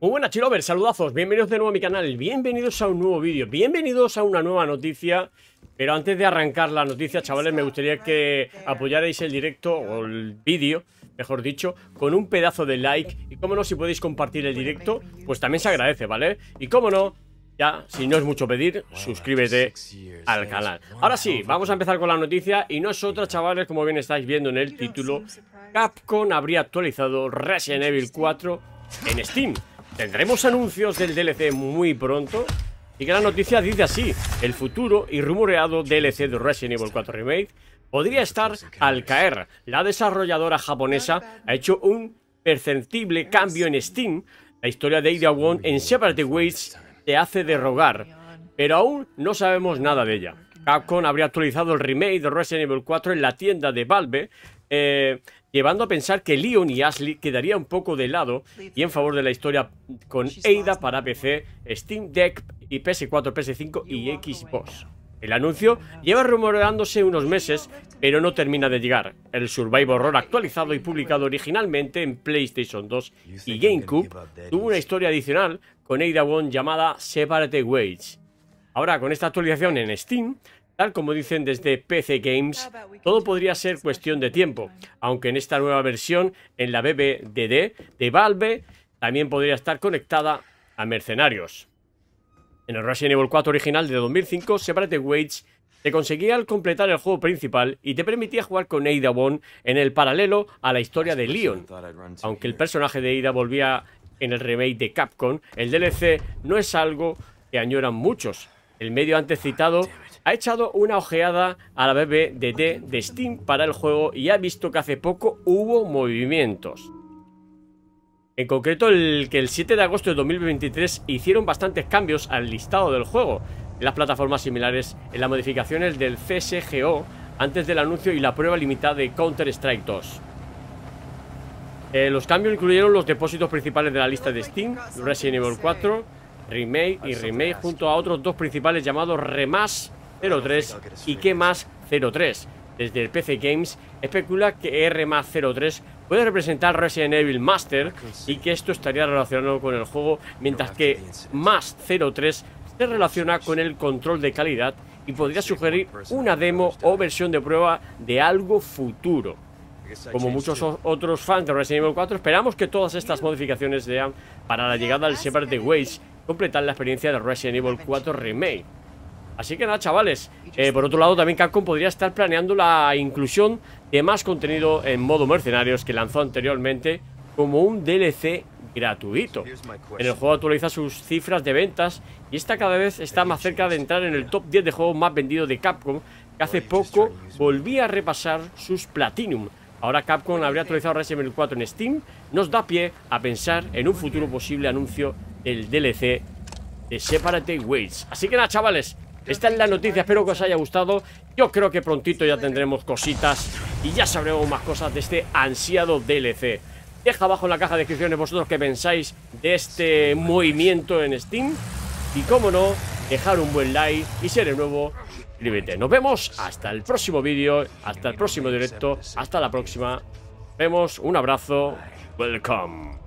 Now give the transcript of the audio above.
Muy buenas chilovers, saludazos, bienvenidos de nuevo a mi canal, bienvenidos a un nuevo vídeo, bienvenidos a una nueva noticia Pero antes de arrancar la noticia, chavales, me gustaría que apoyarais el directo, o el vídeo, mejor dicho, con un pedazo de like Y como no, si podéis compartir el directo, pues también se agradece, ¿vale? Y como no, ya, si no es mucho pedir, suscríbete al canal Ahora sí, vamos a empezar con la noticia y nosotras, chavales, como bien estáis viendo en el título Capcom habría actualizado Resident Evil 4 en Steam Tendremos anuncios del DLC muy pronto. Y que la noticia dice así, el futuro y rumoreado DLC de Resident Evil 4 Remake podría estar al caer. La desarrolladora japonesa ha hecho un perceptible cambio en Steam. La historia de Idea Wong en Separate Ways te hace rogar, pero aún no sabemos nada de ella. Capcom habría actualizado el remake de Resident Evil 4 en la tienda de Valve eh, llevando a pensar que Leon y Ashley quedaría un poco de lado y en favor de la historia con Ada para PC, Steam Deck y PS4, PS5 y Xbox. El anuncio lleva rumoreándose unos meses, pero no termina de llegar. El Survival Horror actualizado y publicado originalmente en PlayStation 2 y GameCube tuvo una historia adicional con Ada Wong llamada Separate Ways. Ahora, con esta actualización en Steam, Tal como dicen desde PC Games, todo podría ser cuestión de tiempo, aunque en esta nueva versión, en la BBDD de Valve, también podría estar conectada a mercenarios. En el Resident Evil 4 original de 2005, Separate Wage te conseguía al completar el juego principal y te permitía jugar con Ada Wong en el paralelo a la historia de Leon. Aunque el personaje de Ada volvía en el remake de Capcom, el DLC no es algo que añoran muchos. El medio antes citado ha echado una ojeada a la BBDD de Steam para el juego y ha visto que hace poco hubo movimientos. En concreto, el que el 7 de agosto de 2023 hicieron bastantes cambios al listado del juego, en las plataformas similares, en las modificaciones del CSGO antes del anuncio y la prueba limitada de Counter-Strike 2. Eh, los cambios incluyeron los depósitos principales de la lista de Steam, Resident Evil 4, Remake y Remake, junto a otros dos principales llamados Remas 03 y qué más 03. Desde el PC Games especula que R más 03 puede representar Resident Evil Master ah, pues y que esto estaría relacionado con el juego, mientras que más 03 se relaciona con el control de calidad y podría sugerir pues, una demo o versión de prueba de algo futuro. Como muchos otros fans de Resident Evil 4, esperamos que todas estas modificaciones sean para la llegada del Separate de completar la experiencia de Resident Evil 4 Remake. Así que nada, chavales. Eh, por otro lado, también Capcom podría estar planeando la inclusión de más contenido en modo mercenarios que lanzó anteriormente como un DLC gratuito. En el juego actualiza sus cifras de ventas y esta cada vez está más cerca de entrar en el top 10 de juegos más vendidos de Capcom, que hace poco volvía a repasar sus Platinum. Ahora Capcom habría actualizado Resident Evil 4 en Steam, nos da pie a pensar en un futuro posible anuncio del DLC de Separate Ways. Así que nada, chavales, esta es la noticia, espero que os haya gustado Yo creo que prontito ya tendremos cositas Y ya sabremos más cosas de este ansiado DLC Deja abajo en la caja de descripciones vosotros qué pensáis de este movimiento en Steam Y como no, dejar un buen like y ser eres nuevo, suscríbete Nos vemos hasta el próximo vídeo, hasta el próximo directo, hasta la próxima Nos vemos, un abrazo, welcome